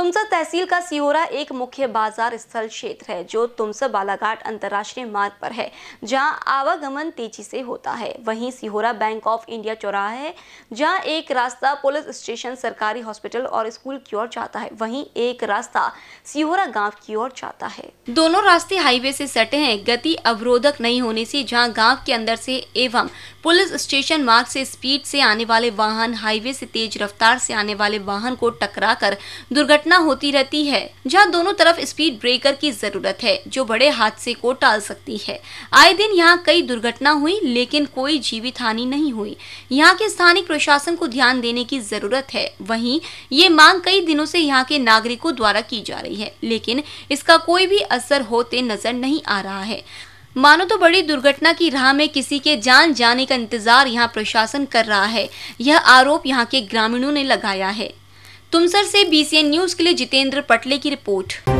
तुमसर तहसील का सियोरा एक मुख्य बाजार स्थल क्षेत्र है जो तुमसर बालाघाट अंतर्राष्ट्रीय मार्ग पर है जहां आवागमन तेजी से होता है वहीं सिहोरा बैंक ऑफ इंडिया चौराहा है जहां एक रास्ता पुलिस स्टेशन सरकारी हॉस्पिटल और स्कूल की ओर जाता है वहीं एक रास्ता सिहोरा गांव की ओर जाता है दोनों रास्ते हाईवे से सटे हैं गति अवरोधक नहीं होने से जहाँ गाँव के अंदर से एवं पुलिस स्टेशन मार्ग से स्पीड से आने वाले वाहन हाईवे से तेज रफ्तार से आने वाले वाहन को टकरा कर दुर्घटना घटना होती रहती है जहां दोनों तरफ स्पीड ब्रेकर की जरूरत है जो बड़े हादसे को टाल सकती है आए दिन यहां कई दुर्घटना हुई लेकिन कोई जीवित हानि नहीं हुई यहाँ के स्थानीय प्रशासन को ध्यान देने की जरूरत है वहीं ये मांग कई दिनों से यहाँ के नागरिकों द्वारा की जा रही है लेकिन इसका कोई भी असर होते नजर नहीं आ रहा है मानो तो बड़ी दुर्घटना की राह में किसी के जान जाने का इंतजार यहाँ प्रशासन कर रहा है यह आरोप यहाँ के ग्रामीणों ने लगाया है तुमसर से बीसीएन न्यूज के लिए जितेंद्र पटले की रिपोर्ट